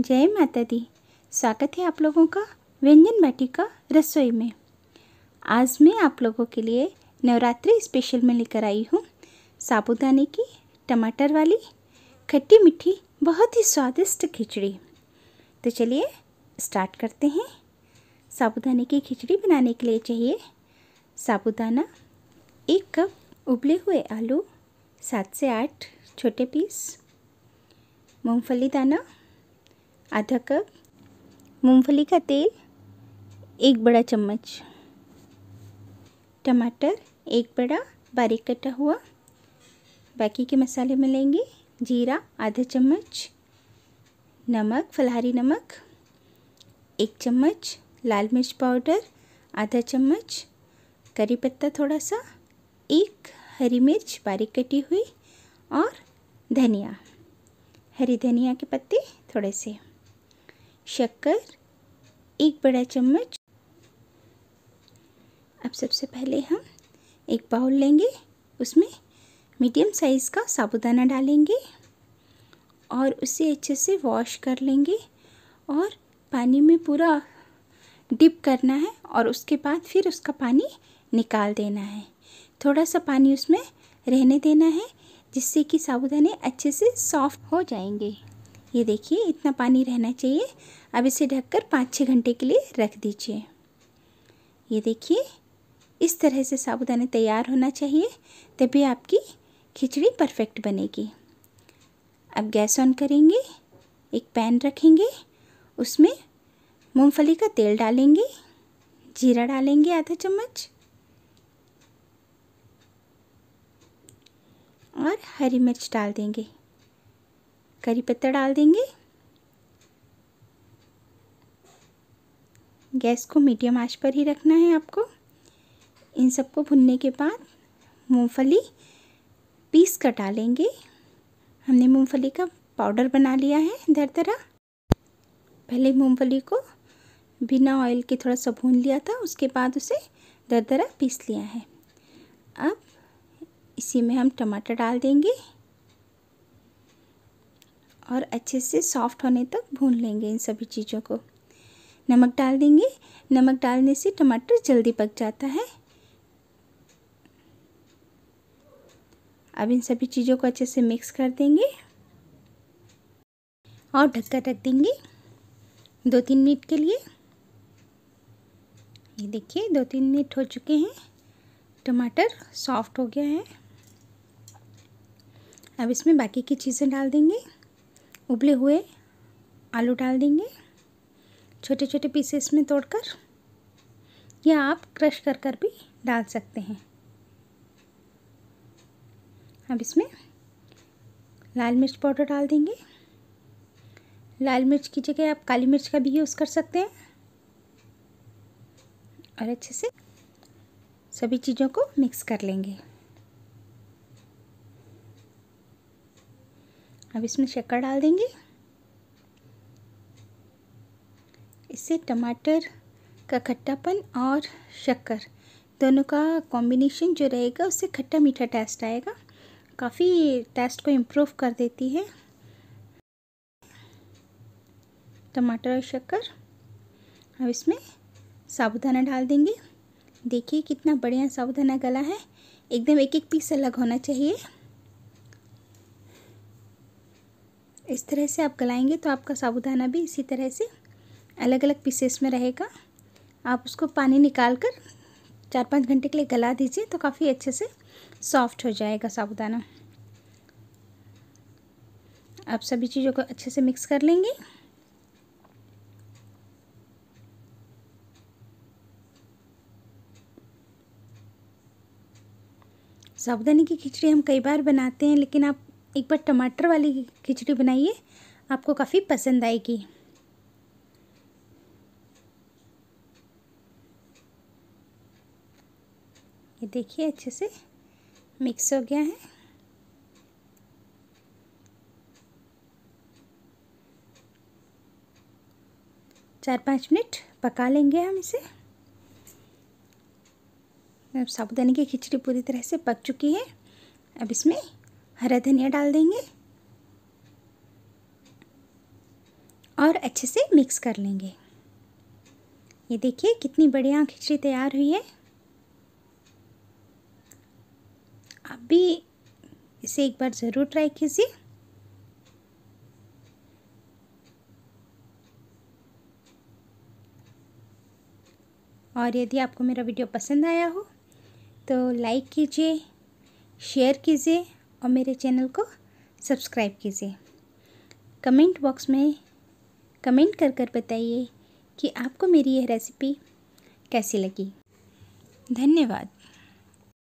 जय माता दी स्वागत है आप लोगों का व्यंजन का रसोई में आज मैं आप लोगों के लिए नवरात्रि स्पेशल में लेकर आई हूँ साबुदाने की टमाटर वाली खट्टी मीठी बहुत ही स्वादिष्ट खिचड़ी तो चलिए स्टार्ट करते हैं साबुदाने की खिचड़ी बनाने के लिए चाहिए साबुदाना एक कप उबले हुए आलू सात से आठ छोटे पीस मूंगफली दाना आधा कप मूंगफली का तेल एक बड़ा चम्मच टमाटर एक बड़ा बारीक कटा हुआ बाकी के मसाले मिलेंगे जीरा आधा चम्मच नमक फलाहारी नमक एक चम्मच लाल मिर्च पाउडर आधा चम्मच करी पत्ता थोड़ा सा एक हरी मिर्च बारीक कटी हुई और धनिया हरी धनिया के पत्ते थोड़े से शक्कर एक बड़ा चम्मच अब सबसे पहले हम एक बाउल लेंगे उसमें मीडियम साइज़ का साबुदाना डालेंगे और उसे अच्छे से वॉश कर लेंगे और पानी में पूरा डिप करना है और उसके बाद फिर उसका पानी निकाल देना है थोड़ा सा पानी उसमें रहने देना है जिससे कि साबुदाने अच्छे से सॉफ्ट हो जाएंगे ये देखिए इतना पानी रहना चाहिए अब इसे ढककर पाँच छः घंटे के लिए रख दीजिए ये देखिए इस तरह से साबुदाने तैयार होना चाहिए तभी आपकी खिचड़ी परफेक्ट बनेगी अब गैस ऑन करेंगे एक पैन रखेंगे उसमें मूंगफली का तेल डालेंगे जीरा डालेंगे आधा चम्मच और हरी मिर्च डाल देंगे करी पत्ता डाल देंगे गैस को मीडियम आंच पर ही रखना है आपको इन सबको भुनने के बाद मूंगफली पीस कर डालेंगे हमने मूंगफली का पाउडर बना लिया है इधर तरह पहले मूंगफली को बिना ऑयल के थोड़ा सा भून लिया था उसके बाद उसे दर दरा पीस लिया है अब इसी में हम टमाटर डाल देंगे और अच्छे से सॉफ्ट होने तक भून लेंगे इन सभी चीज़ों को नमक डाल देंगे नमक डालने से टमाटर जल्दी पक जाता है अब इन सभी चीज़ों को अच्छे से मिक्स कर देंगे और ढक्का रख देंगे दो तीन मिनट के लिए ये देखिए दो तीन मिनट हो चुके हैं टमाटर सॉफ्ट हो गया है अब इसमें बाकी की चीज़ें डाल देंगे उबले हुए आलू डाल देंगे छोटे छोटे पीसेस में तोड़कर या आप क्रश कर कर भी डाल सकते हैं अब इसमें लाल मिर्च पाउडर डाल देंगे लाल मिर्च की जगह आप काली मिर्च का भी यूज़ कर सकते हैं और अच्छे से सभी चीज़ों को मिक्स कर लेंगे अब इसमें शक्कर डाल देंगे इससे टमाटर का खट्टापन और शक्कर दोनों का कॉम्बिनेशन जो रहेगा उससे खट्टा मीठा टेस्ट आएगा काफ़ी टेस्ट को इम्प्रूव कर देती है टमाटर और शक्कर अब इसमें साबुदाना डाल देंगे देखिए कितना बढ़िया साबुदाना गला है एकदम एक एक पीस अलग होना चाहिए इस तरह से आप गलाएंगे तो आपका साबुदाना भी इसी तरह से अलग अलग पीसेस में रहेगा आप उसको पानी निकाल कर चार पाँच घंटे के लिए गला दीजिए तो काफ़ी अच्छे से सॉफ्ट हो जाएगा साबुदाना आप सभी चीज़ों को अच्छे से मिक्स कर लेंगे साबुदानी की खिचड़ी हम कई बार बनाते हैं लेकिन आप एक बार टमाटर वाली खिचड़ी बनाइए आपको काफ़ी पसंद आएगी ये देखिए अच्छे से मिक्स हो गया है चार पाँच मिनट पका लेंगे हम इसे साबुदानी की खिचड़ी पूरी तरह से पक चुकी है अब इसमें हरा धनिया डाल देंगे और अच्छे से मिक्स कर लेंगे ये देखिए कितनी बढ़िया खिचड़ी तैयार हुई है आप भी इसे एक बार ज़रूर ट्राई कीजिए और यदि आपको मेरा वीडियो पसंद आया हो तो लाइक कीजिए शेयर कीजिए और मेरे चैनल को सब्सक्राइब कीजिए कमेंट बॉक्स में कमेंट कर कर बताइए कि आपको मेरी यह रेसिपी कैसी लगी धन्यवाद